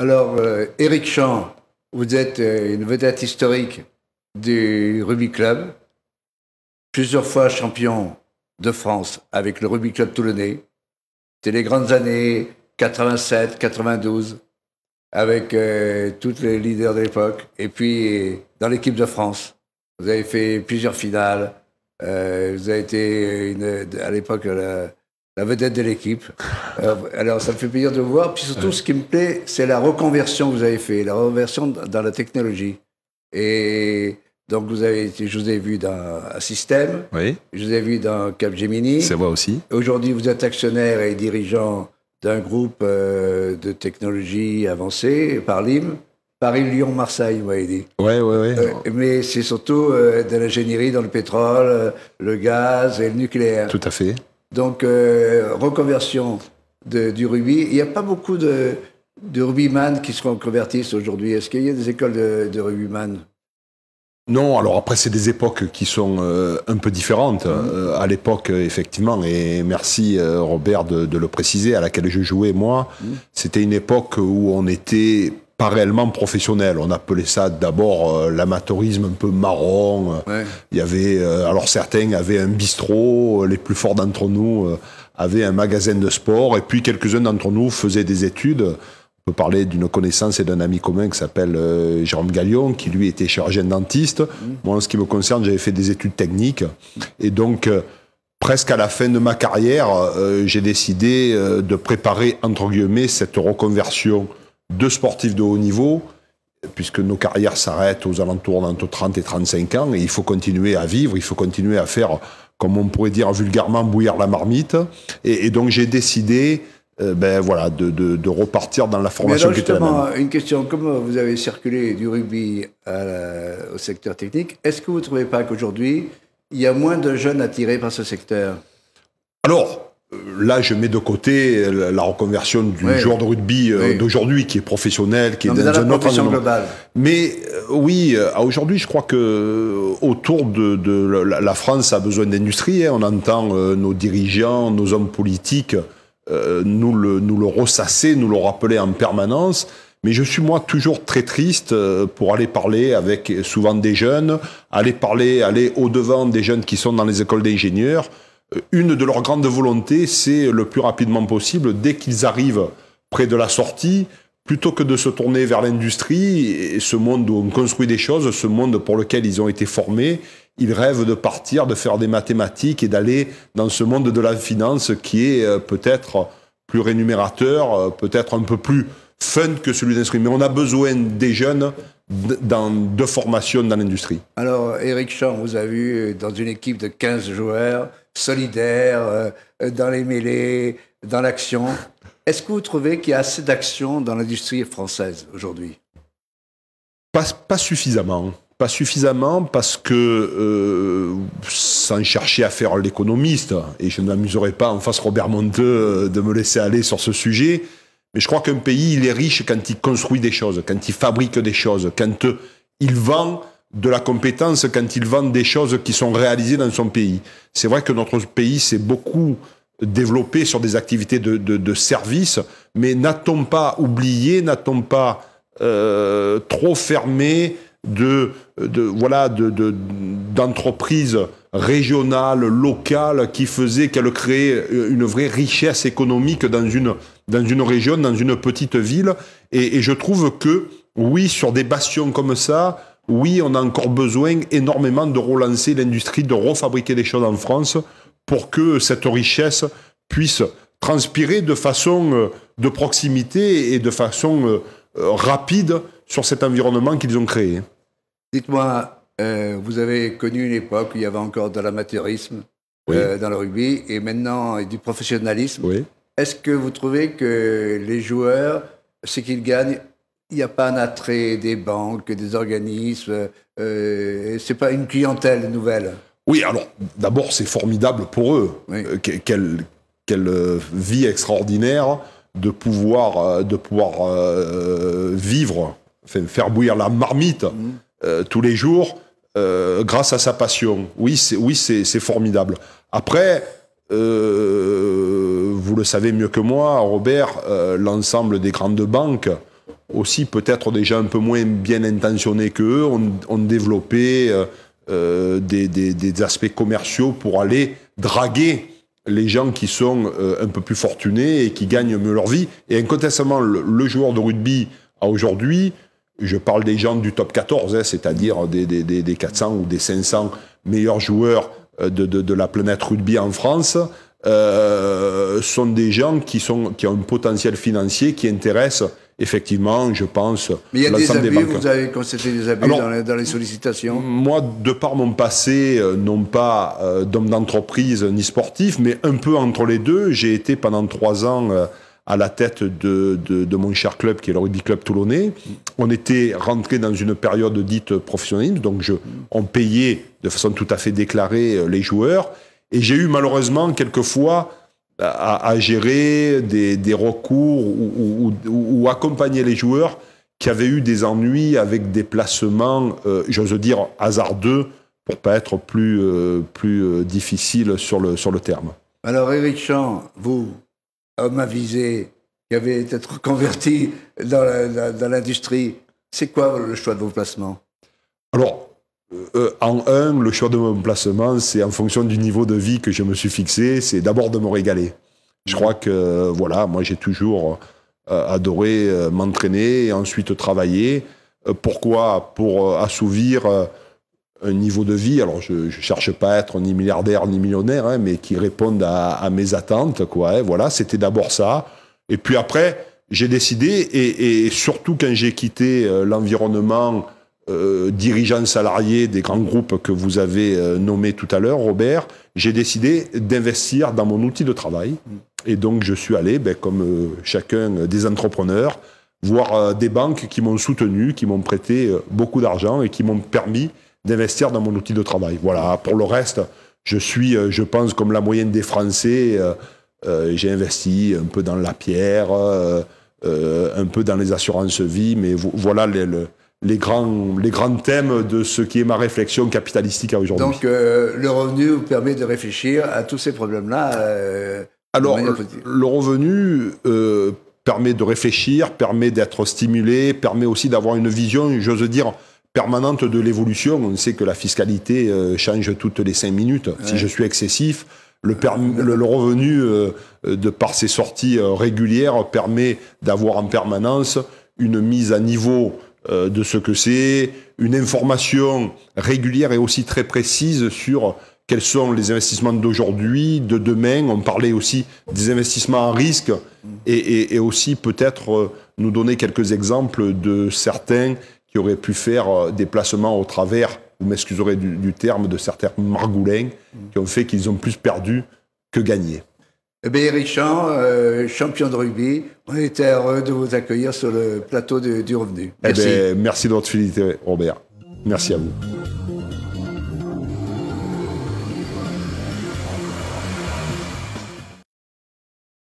Alors, euh, Éric Eric Champ, vous êtes euh, une vedette historique du rugby club, plusieurs fois champion de France avec le rugby club toulonnais. C'était les grandes années 87, 92, avec euh, tous les leaders de l'époque. Et puis, dans l'équipe de France, vous avez fait plusieurs finales. vous avez été, une, à l'époque, la vedette de l'équipe. Euh, alors, ça me fait plaisir de vous voir. Puis surtout, ce qui me plaît, c'est la reconversion que vous avez fait, la reconversion dans la technologie. Et donc, vous avez, je vous ai vu dans un système. Oui. Je vous ai vu dans Capgemini. C'est moi aussi. Aujourd'hui, vous êtes actionnaire et dirigeant d'un groupe euh, de technologie avancée par LIM. Paris, Lyon, Marseille, vous m'avez dit. Oui, oui, oui. Euh, mais c'est surtout de l'ingénierie dans le pétrole, le gaz et le nucléaire. Tout à fait. Donc, euh, reconversion du rugby. Il n'y a pas beaucoup de, de rugbyman qui se reconvertissent aujourd'hui. Est-ce qu'il y a des écoles de, de man? non, alors après, c'est des époques qui sont euh, un peu différentes. Mmh. Euh, à l'époque, effectivement, et merci Robert de, le préciser, à laquelle je jouais moi, mmh. c'était une époque où on était pas réellement professionnel. On appelait ça d'abord euh, l'amateurisme un peu marron. Il y avait, euh, alors certains avaient un bistrot, euh, les plus forts d'entre nous avaient un magasin de sport, et puis quelques-uns d'entre nous faisaient des études. On peut parler d'une connaissance et d'un ami commun qui s'appelle Jérôme Gallion, qui lui était chirurgien dentiste. Mm. Moi, en ce qui me concerne, j'avais fait des études techniques, et donc presque à la fin de ma carrière, j'ai décidé de préparer entre guillemets cette reconversion de sportifs de haut niveau, puisque nos carrières s'arrêtent aux alentours d'entre 30 et 35 ans, et il faut continuer à vivre, il faut continuer à faire, comme on pourrait dire vulgairement, bouillir la marmite. Et, donc j'ai décidé euh, ben, voilà, de, repartir dans la formation Mais Une question, comme vous avez circulé du rugby euh, au secteur technique, est-ce que vous ne trouvez pas qu'aujourd'hui, il y a moins de jeunes attirés par ce secteur Alors, euh, là, je mets de côté la reconversion du joueur de rugby euh, d'aujourd'hui qui est professionnel, qui est dans, un autre globale. Mais euh, oui, aujourd'hui, je crois que autour de, la France a besoin d'industrie. Hein. On entend nos dirigeants, nos hommes politiques nous, le, nous le ressasser, nous le rappeler en permanence. Mais je suis moi toujours très triste pour aller parler avec souvent des jeunes, aller parler, aller au devant des jeunes qui sont dans les écoles d'ingénieurs. Euh, une de leurs grandes volontés, c'est le plus rapidement possible, dès qu'ils arrivent près de la sortie, plutôt que de se tourner vers l'industrie, et ce monde où on construit des choses, ce monde pour lequel ils ont été formés, ils rêvent de partir, de faire des mathématiques et d'aller dans ce monde de la finance qui est euh, peut-être plus rémunérateur, euh, peut-être un peu plus fun que celui d'industrie. Mais on a besoin des jeunes dans, de formation dans l'industrie. Alors, Eric Champ, vous avez vu dans une équipe de 15 joueurs, solidaire, euh, euh, dans les mêlées, dans l'action. Est-ce que vous trouvez qu'il y a assez d'action dans l'industrie française aujourd'hui pas, pas, suffisamment. Pas suffisamment parce que, euh, sans chercher à faire l'économiste, et je ne m'amuserai pas en face Robert Monteux de me laisser aller sur ce sujet, mais je crois qu'un pays, il est riche quand il construit des choses, quand il fabrique des choses, quand il vend de la compétence quand ils vendent des choses qui sont réalisées dans son pays. C'est vrai que notre pays s'est beaucoup développé sur des activités de, service, mais n'a-t-on pas oublié, n'a-t-on pas euh, trop fermé de, voilà d'entreprises régionales, locales qui faisaient qu'elles créaient une vraie richesse économique dans une dans une région, dans une petite ville, et je trouve que oui, sur des bastions comme ça, oui, on a encore besoin énormément de relancer l'industrie, de refabriquer des choses en France pour que cette richesse puisse transpirer de façon euh, de proximité et de façon euh, euh, rapide sur cet environnement qu'ils ont créé. Dites-moi, vous avez connu une époque où il y avait encore de l'amateurisme dans le rugby et maintenant du professionnalisme. Est-ce que vous trouvez que les joueurs, ce qu'ils gagnent, il n'y a pas un attrait des banques, des organismes. Euh, ce n'est pas une clientèle nouvelle. Oui, alors d'abord c'est formidable pour eux. Euh, quelle, euh, vie extraordinaire de pouvoir, de pouvoir vivre, faire bouillir la marmite mhm. tous les jours grâce à sa passion. Oui, c'est oui, c'est formidable. Après, vous le savez mieux que moi, Robert, l'ensemble des grandes banques aussi peut-être déjà un peu moins bien intentionnés qu'eux, ont, ont, développé euh, euh, des, aspects commerciaux pour aller draguer les gens qui sont euh, un peu plus fortunés et qui gagnent mieux leur vie. Et incontestablement, le, le joueur de rugby à aujourd'hui, je parle des gens du top 14, hein, c'est-à-dire des, des, des, 400 ou des 500 meilleurs joueurs de, de, la planète rugby en France, sont des gens qui, sont, qui ont un potentiel financier qui intéresse effectivement, je pense. Mais il y a des abus, vous avez constaté des abus dans, les, sollicitations Moi, de par mon passé, euh, non pas euh, d'homme d'entreprise ni sportif, mais un peu entre les deux, j'ai été pendant trois ans euh, à la tête de, mon cher club qui est le rugby club toulonnais. On était rentré dans une période dite professionnelle, donc je, on payait de façon tout à fait déclarée les joueurs. Et j'ai eu malheureusement quelquefois à, gérer des, recours ou, accompagner les joueurs qui avaient eu des ennuis avec des placements, euh, j'ose dire, hasardeux pour pas être plus, euh, plus euh, difficile sur le, sur le terme. Alors, Eric Chan, vous, homme avisé, qui avez été converti dans l'industrie, c'est quoi le choix de vos placements Alors, euh, euh, en un, le choix de mon placement, c'est en fonction du niveau de vie que je me suis fixé, c'est d'abord de me régaler. Je crois que, voilà, moi j'ai toujours euh, adoré m'entraîner et ensuite travailler. pourquoi Pour assouvir un niveau de vie, alors je ne cherche pas à être ni milliardaire ni millionnaire, hein, mais qui réponde à, mes attentes, quoi. Hein. voilà, c'était d'abord ça. Et puis après, j'ai décidé, et surtout quand j'ai quitté l'environnement dirigeant euh, dirigeants salariés des grands groupes que vous avez euh, nommés tout à l'heure, Robert, j'ai décidé d'investir dans mon outil de travail. Et donc, je suis allé, ben, comme euh, chacun des entrepreneurs, voir des banques qui m'ont soutenu, qui m'ont prêté beaucoup d'argent et qui m'ont permis d'investir dans mon outil de travail. Voilà, pour le reste, je suis, je pense, comme la moyenne des Français, j'ai investi un peu dans la pierre. un peu dans les assurances vie, mais voilà le, les grands, les grands thèmes de ce qui est ma réflexion capitalistique aujourd'hui. Donc euh, le revenu vous permet de réfléchir à tous ces problèmes-là. Euh, Alors le, revenu euh, permet de réfléchir, permet d'être stimulé, permet aussi d'avoir une vision, j'ose dire, permanente de l'évolution. On sait que la fiscalité change toutes les cinq minutes. Si je suis excessif, le, revenu, de par ses sorties régulières, permet d'avoir en permanence une mise à niveau euh, de ce que c'est, une information régulière et aussi très précise sur quels sont les investissements d'aujourd'hui, de demain. On parlait aussi des investissements à risque et, aussi peut-être euh, nous donner quelques exemples de certains qui auraient pu faire euh, des placements au travers, vous m'excuserez du, du, terme, de certains margoulins qui ont fait qu'ils ont plus perdu que gagné. Eh bien, Richard, euh, champion de rugby, on était heureux de vous accueillir sur le plateau du Revenu. eh bien, merci de votre fidélité, Robert. Merci à vous.